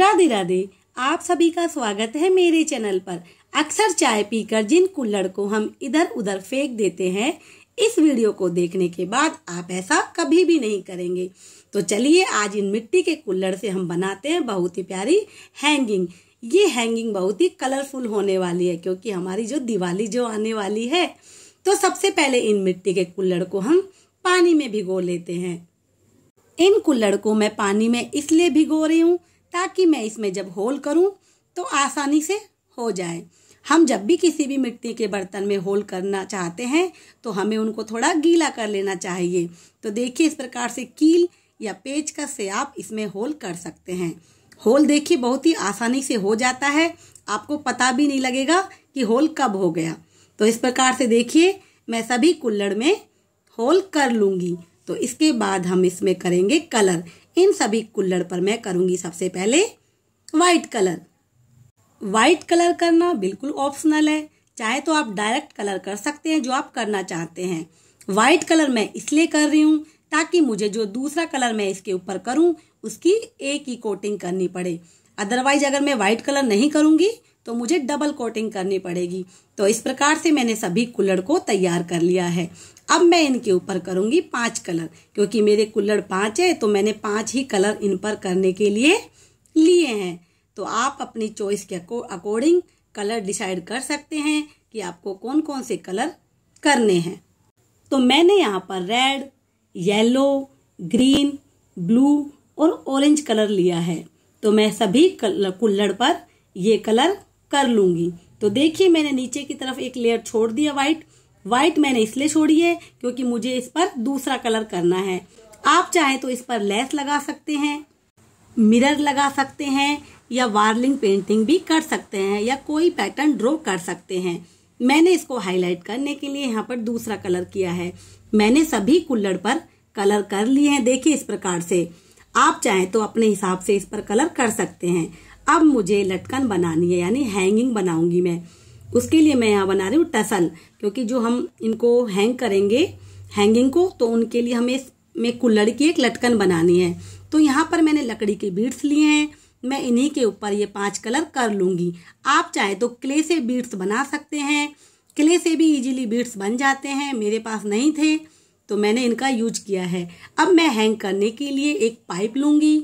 राधे राधे आप सभी का स्वागत है मेरे चैनल पर अक्सर चाय पीकर जिन कुल्लड़ को हम इधर उधर फेंक देते हैं इस वीडियो को देखने के बाद आप ऐसा कभी भी नहीं करेंगे तो चलिए आज इन मिट्टी के कुल्लड़ से हम बनाते हैं बहुत ही प्यारी हैंगिंग ये हैंगिंग बहुत ही कलरफुल होने वाली है क्योंकि हमारी जो दिवाली जो आने वाली है तो सबसे पहले इन मिट्टी के कुल्लड़ को हम पानी में भिगो लेते हैं इन कुल्लड़ को मैं पानी में इसलिए भिगो रही हूँ ताकि मैं इसमें जब होल करूं तो आसानी से हो जाए हम जब भी किसी भी मिट्टी के बर्तन में होल करना चाहते हैं तो हमें उनको थोड़ा गीला कर लेना चाहिए तो देखिए इस प्रकार से कील या का से आप इसमें होल कर सकते हैं होल देखिए बहुत ही आसानी से हो जाता है आपको पता भी नहीं लगेगा कि होल कब हो गया तो इस प्रकार से देखिए मैं सभी कुल्लड़ में होल कर लूँगी तो इसके बाद हम इसमें करेंगे कलर इन सभी कुल्लड़ पर मैं करूंगी सबसे पहले वाइट कलर वाइट कलर करना बिल्कुल ऑप्शनल है चाहे तो आप डायरेक्ट कलर कर सकते हैं जो आप करना चाहते हैं वाइट कलर मैं इसलिए कर रही हूँ ताकि मुझे जो दूसरा कलर मैं इसके ऊपर करूँ उसकी एक ही कोटिंग करनी पड़े अदरवाइज अगर मैं वाइट कलर नहीं करूँगी तो मुझे डबल कोटिंग करनी पड़ेगी तो इस प्रकार से मैंने सभी कुल्लड़ को तैयार कर लिया है अब मैं इनके ऊपर करूंगी पांच कलर क्योंकि मेरे कुल्लड़ पांच है तो मैंने पांच ही कलर इन पर करने के लिए लिए हैं तो आप अपनी चॉइस के अकॉर्डिंग कलर डिसाइड कर सकते हैं कि आपको कौन कौन से कलर करने हैं तो मैंने यहाँ पर रेड येलो ग्रीन ब्लू और ऑरेंज कलर लिया है तो मैं सभी कलर कुल्लड़ पर ये कलर कर लूंगी तो देखिए मैंने नीचे की तरफ एक लेयर छोड़ दिया व्हाइट व्हाइट मैंने इसलिए छोड़ी है क्योंकि मुझे इस पर दूसरा कलर करना है आप चाहे तो इस पर लेस लगा सकते हैं मिरर लगा सकते हैं या वार्लिंग पेंटिंग भी कर सकते हैं या कोई पैटर्न ड्रॉ कर सकते हैं मैंने इसको हाईलाइट करने के लिए यहाँ पर दूसरा कलर किया है मैंने सभी कुल्लड़ पर कलर कर लिए हैं देखिए इस प्रकार से आप चाहें तो अपने हिसाब से इस पर कलर कर सकते हैं अब मुझे लटकन बनानी है यानी हैंगिंग बनाऊंगी मैं उसके लिए मैं यहाँ बना रही हूँ टसल क्योंकि जो हम इनको हैंग करेंगे हैंगिंग को तो उनके लिए हमें में कुल्लड़ की एक लटकन बनानी है तो यहाँ पर मैंने लकड़ी के बीट्स लिए हैं मैं इन्हीं के ऊपर ये पांच कलर कर लूँगी आप चाहे तो क्ले से बीट्स बना सकते हैं क्ले से भी इजीली बीट्स बन जाते हैं मेरे पास नहीं थे तो मैंने इनका यूज किया है अब मैं हैंग करने के लिए एक पाइप लूँगी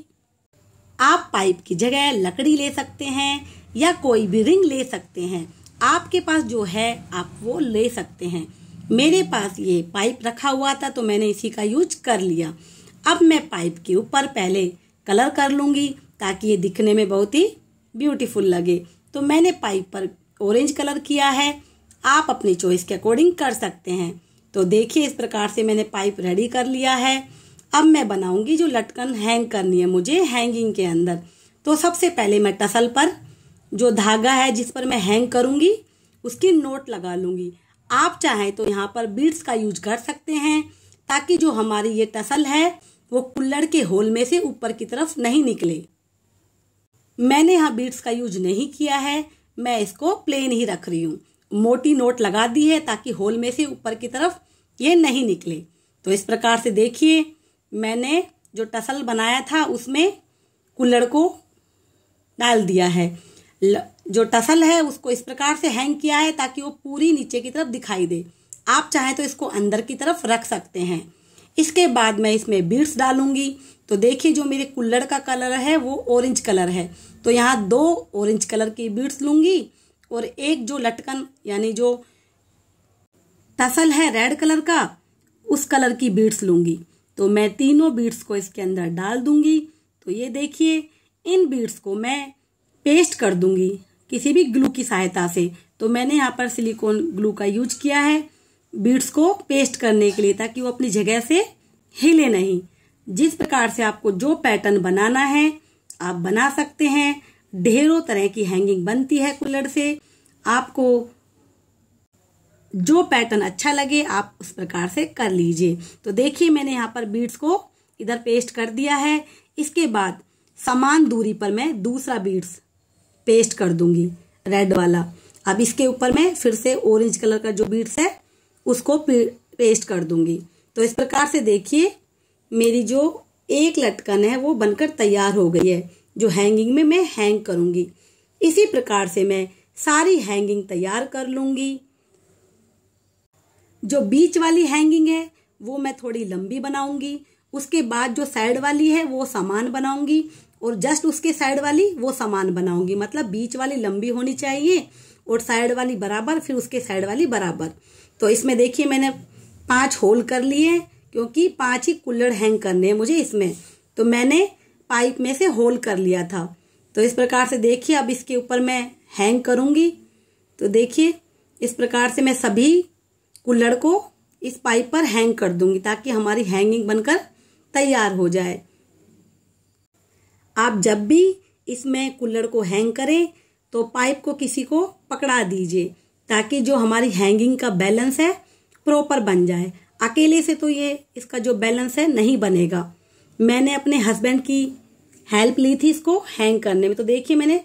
आप पाइप की जगह लकड़ी ले सकते हैं या कोई भी रिंग ले सकते हैं आपके पास जो है आप वो ले सकते हैं मेरे पास ये पाइप रखा हुआ था तो मैंने इसी का यूज कर लिया अब मैं पाइप के ऊपर पहले कलर कर लूँगी ताकि ये दिखने में बहुत ही ब्यूटीफुल लगे तो मैंने पाइप पर ऑरेंज कलर किया है आप अपनी चॉइस के अकॉर्डिंग कर सकते हैं तो देखिए इस प्रकार से मैंने पाइप रेडी कर लिया है अब मैं बनाऊंगी जो लटकन हैंग करनी है मुझे हैंगिंग के अंदर तो सबसे पहले मैं टसल पर जो धागा है जिस पर मैं हैंग करूंगी उसकी नोट लगा लूंगी आप चाहें तो यहाँ पर बीड्स का यूज कर सकते हैं ताकि जो हमारी ये टसल है वो कुल्लड़ के होल में से ऊपर की तरफ नहीं निकले मैंने यहाँ बीड्स का यूज नहीं किया है मैं इसको प्लेन ही रख रही हूँ मोटी नोट लगा दी है ताकि होल में से ऊपर की तरफ ये नहीं निकले तो इस प्रकार से देखिए मैंने जो टसल बनाया था उसमें कुल्लड़ को डाल दिया है जो टसल है उसको इस प्रकार से हैंग किया है ताकि वो पूरी नीचे की तरफ दिखाई दे आप चाहें तो इसको अंदर की तरफ रख सकते हैं इसके बाद मैं इसमें बीड्स डालूंगी तो देखिए जो मेरे कुल्लड़ का कलर है वो ऑरेंज कलर है तो यहाँ दो ऑरेंज कलर की बीड्स लूँगी और एक जो लटकन यानी जो टसल है रेड कलर का उस कलर की बीड्स लूँगी तो मैं तीनों बीट्स को इसके अंदर डाल दूंगी तो ये देखिए इन बीट्स को मैं पेस्ट कर दूंगी किसी भी ग्लू की सहायता से तो मैंने यहाँ पर सिलिकॉन ग्लू का यूज किया है बीट्स को पेस्ट करने के लिए ताकि वो अपनी जगह से हिले नहीं जिस प्रकार से आपको जो पैटर्न बनाना है आप बना सकते हैं ढेरों तरह की हैंगिंग बनती है कूलर से आपको जो पैटर्न अच्छा लगे आप उस प्रकार से कर लीजिए तो देखिए मैंने यहाँ पर बीड्स को इधर पेस्ट कर दिया है इसके बाद समान दूरी पर मैं दूसरा बीड्स पेस्ट कर दूंगी रेड वाला अब इसके ऊपर मैं फिर से ऑरेंज कलर का जो बीड्स है उसको पेस्ट कर दूंगी तो इस प्रकार से देखिए मेरी जो एक लटकन है वो बनकर तैयार हो गई है जो हैंगिंग में मैं हैंग करूंगी इसी प्रकार से मैं सारी हैंगिंग तैयार कर लूंगी जो बीच वाली हैंगिंग है वो मैं थोड़ी लंबी बनाऊंगी उसके बाद जो साइड वाली है वो समान बनाऊंगी और जस्ट उसके साइड वाली वो समान बनाऊंगी मतलब बीच वाली लंबी होनी चाहिए और साइड वाली बराबर फिर उसके साइड वाली बराबर तो इसमें देखिए मैंने पांच होल कर लिए क्योंकि पांच ही कुल्लड़ हैंग करने हैं मुझे इसमें तो मैंने पाइप में से होल कर लिया था तो इस प्रकार से देखिए अब इसके ऊपर मैं हैंग करूंगी तो देखिए इस प्रकार से मैं सभी कुल्लड़ को इस पाइप पर हैंग कर दूंगी ताकि हमारी हैंगिंग बनकर तैयार हो जाए आप जब भी इसमें कुल्लड़ को हैंग करें तो पाइप को किसी को पकड़ा दीजिए ताकि जो हमारी हैंगिंग का बैलेंस है प्रॉपर बन जाए अकेले से तो ये इसका जो बैलेंस है नहीं बनेगा मैंने अपने हस्बैंड की हेल्प ली थी इसको हैंग करने में तो देखिए मैंने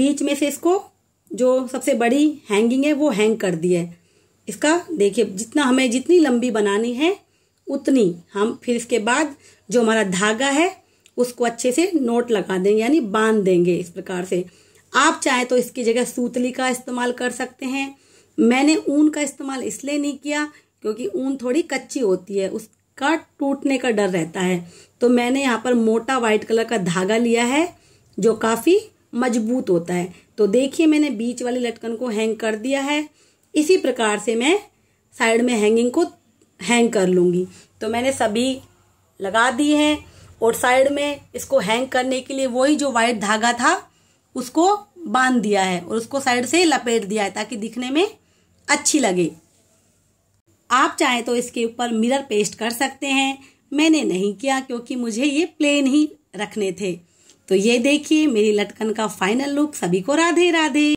बीच में से इसको जो सबसे बड़ी हैंगिंग है वो हैंग कर दी है इसका देखिए जितना हमें जितनी लंबी बनानी है उतनी हम फिर इसके बाद जो हमारा धागा है उसको अच्छे से नोट लगा देंगे यानी बांध देंगे इस प्रकार से आप चाहें तो इसकी जगह सूतली का इस्तेमाल कर सकते हैं मैंने ऊन का इस्तेमाल इसलिए नहीं किया क्योंकि ऊन थोड़ी कच्ची होती है उसका टूटने का डर रहता है तो मैंने यहाँ पर मोटा वाइट कलर का धागा लिया है जो काफ़ी मजबूत होता है तो देखिए मैंने बीच वाली लटकन को हैंग कर दिया है इसी प्रकार से मैं साइड में हैंगिंग को हैंग कर लूंगी तो मैंने सभी लगा दी हैं और साइड में इसको हैंग करने के लिए वही जो वाइट धागा था उसको बांध दिया है और उसको साइड से लपेट दिया है ताकि दिखने में अच्छी लगे आप चाहें तो इसके ऊपर मिरर पेस्ट कर सकते हैं मैंने नहीं किया क्योंकि मुझे ये प्लेन ही रखने थे तो ये देखिए मेरी लटकन का फाइनल लुक सभी को राधे राधे